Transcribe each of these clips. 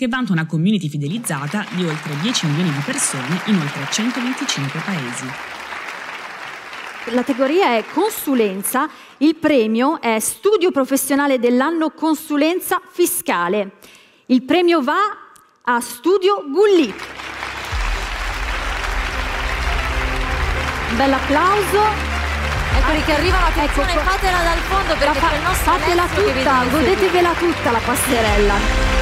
che vanta una community fidelizzata di oltre 10 milioni di persone in oltre 125 paesi. La categoria è consulenza, il premio è studio professionale dell'anno consulenza fiscale. Il premio va a Studio Gulli. Un bel applauso. Ecco che arriva la canzone, ecco, fatela dal fondo perché fa- il nostro Fatela tutta, godetevela tutta la passerella.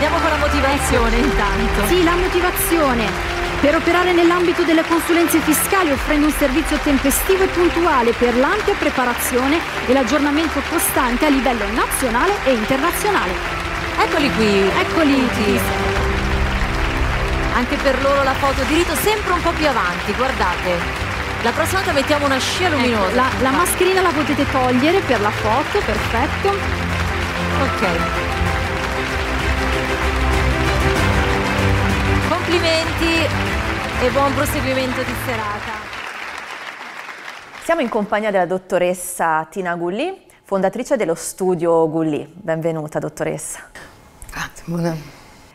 Andiamo con la motivazione intanto. Sì, la motivazione. Per operare nell'ambito delle consulenze fiscali offrendo un servizio tempestivo e puntuale per l'ampia preparazione e l'aggiornamento costante a livello nazionale e internazionale. Eccoli qui, eccoli qui. Anche per loro la foto diritto sempre un po' più avanti, guardate. La prossima volta mettiamo una scia ecco, luminosa. Ecco, la, la mascherina la potete togliere per la foto, perfetto. Ok. e buon proseguimento di serata. Siamo in compagnia della dottoressa Tina Gulli, fondatrice dello studio Gulli. Benvenuta dottoressa. Grazie, ah, buona.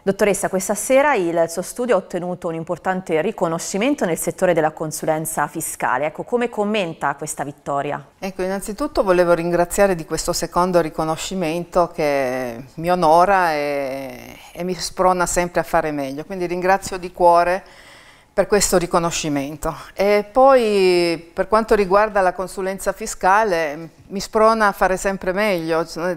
Dottoressa, questa sera il suo studio ha ottenuto un importante riconoscimento nel settore della consulenza fiscale. Ecco, come commenta questa vittoria? Ecco, innanzitutto volevo ringraziare di questo secondo riconoscimento che mi onora e, e mi sprona sempre a fare meglio. Quindi ringrazio di cuore per questo riconoscimento. E poi per quanto riguarda la consulenza fiscale, mi sprona a fare sempre meglio, cioè,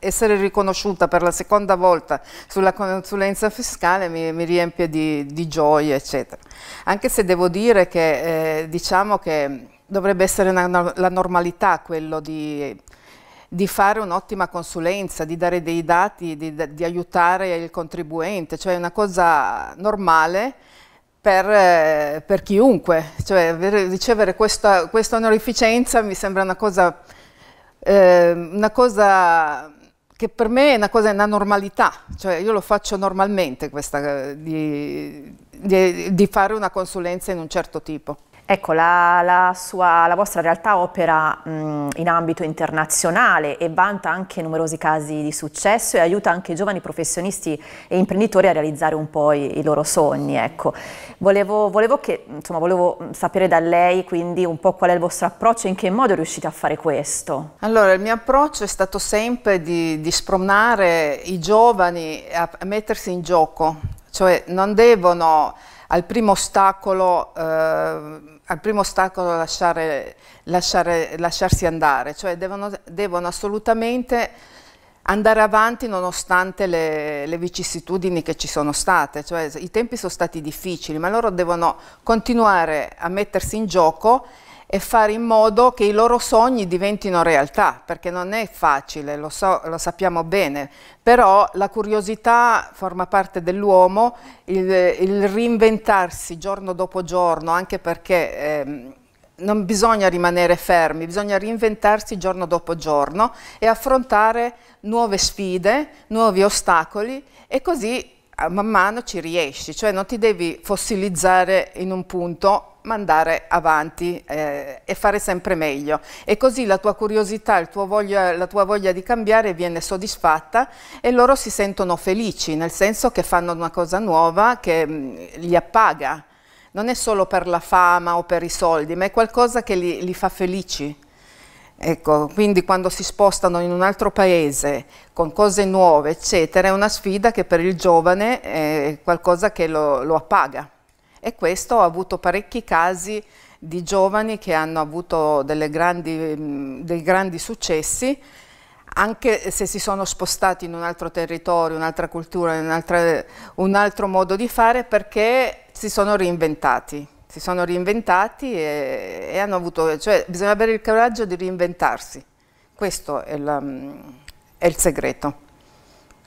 essere riconosciuta per la seconda volta sulla consulenza fiscale mi, mi riempie di, di gioia, eccetera. Anche se devo dire che eh, diciamo che dovrebbe essere una, la normalità quello di di fare un'ottima consulenza, di dare dei dati, di, di, aiutare il contribuente, cioè una cosa normale per, eh, per chiunque, cioè ricevere questa, questa onorificenza mi sembra una cosa eh, una cosa che per me è una cosa, è una normalità, cioè io lo faccio normalmente questa, eh, di, di, di fare una consulenza in un certo tipo. Ecco, la, la, sua, la, vostra realtà opera mh, in ambito internazionale e vanta anche numerosi casi di successo e aiuta anche giovani professionisti e imprenditori a realizzare un po' i, i loro sogni. Ecco. Volevo, volevo, che, insomma, volevo, sapere da lei quindi un po' qual è il vostro approccio e in che modo riuscite a fare questo. Allora, il mio approccio è stato sempre di, di spronare i giovani a, a mettersi in gioco, cioè non devono al primo ostacolo, eh, al primo ostacolo lasciare, lasciare, lasciarsi andare, cioè devono, devono, assolutamente andare avanti nonostante le, le vicissitudini che ci sono state, cioè i tempi sono stati difficili, ma loro devono continuare a mettersi in gioco e fare in modo che i loro sogni diventino realtà, perché non è facile, lo, so, lo sappiamo bene, però la curiosità forma parte dell'uomo, il, il, reinventarsi giorno dopo giorno, anche perché eh, non bisogna rimanere fermi, bisogna reinventarsi giorno dopo giorno e affrontare nuove sfide, nuovi ostacoli e così man mano ci riesci, cioè non ti devi fossilizzare in un punto mandare avanti eh, e fare sempre meglio. E così la tua curiosità, tuo voglia, la tua voglia di cambiare viene soddisfatta e loro si sentono felici, nel senso che fanno una cosa nuova che mh, mm, li appaga. Non è solo per la fama o per i soldi, ma è qualcosa che li, li fa felici. Ecco, quindi quando si spostano in un altro paese con cose nuove, eccetera, è una sfida che per il giovane è qualcosa che lo, lo appaga. E questo ha avuto parecchi casi di giovani che hanno avuto grandi, mm, dei grandi successi, anche se si sono spostati in un altro territorio, un'altra cultura, un, un altro modo di fare, perché si sono reinventati. Si sono reinventati e, e hanno avuto, cioè bisogna avere il coraggio di reinventarsi. Questo è, la, mm, è il segreto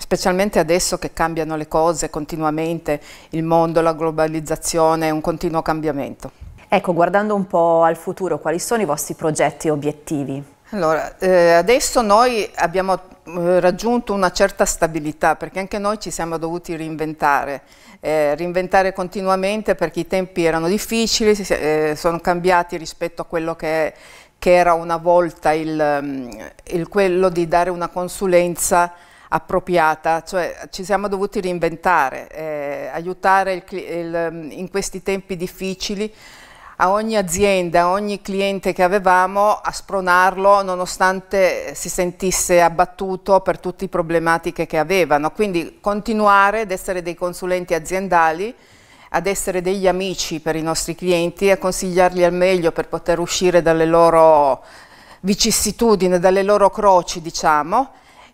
specialmente adesso che cambiano le cose continuamente, il mondo, la globalizzazione, è un continuo cambiamento. Ecco, guardando un po' al futuro, quali sono i vostri progetti e obiettivi? Allora, eh, adesso noi abbiamo eh, raggiunto una certa stabilità perché anche noi ci siamo dovuti reinventare, eh, reinventare continuamente perché i tempi erano difficili, si, eh, sono cambiati rispetto a quello che è che era una volta il, mm, il quello di dare una consulenza appropriata, cioè ci siamo dovuti reinventare, eh, aiutare il, il, in questi tempi difficili a ogni azienda, a ogni cliente che avevamo a spronarlo nonostante si sentisse abbattuto per tutte le problematiche che avevano. Quindi continuare ad essere dei consulenti aziendali, ad essere degli amici per i nostri clienti a consigliarli al meglio per poter uscire dalle loro vicissitudini, dalle loro croci, diciamo,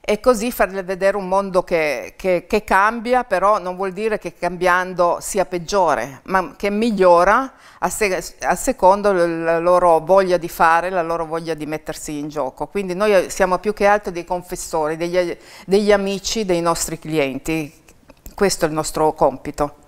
e così farle vedere un mondo che, che, che, cambia, però non vuol dire che cambiando sia peggiore, ma che migliora a, se, a secondo la loro voglia di fare, la loro voglia di mettersi in gioco. Quindi noi siamo più che altro dei confessori, degli, degli amici dei nostri clienti. Questo è il nostro compito.